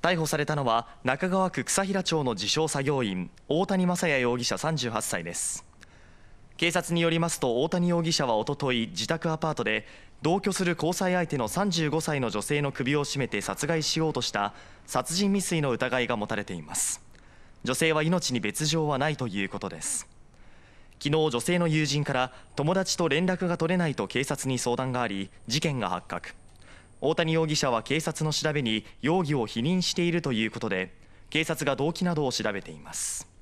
逮捕されたのは中川区草平町の自称作業員大谷雅也容疑者38歳です警察によりますと大谷容疑者はおととい自宅アパートで同居する交際相手の35歳の女性の首を絞めて殺害しようとした殺人未遂の疑いが持たれています女性は命に別状はないということです昨日女性の友人から友達と連絡が取れないと警察に相談があり事件が発覚大谷容疑者は警察の調べに容疑を否認しているということで警察が動機などを調べています。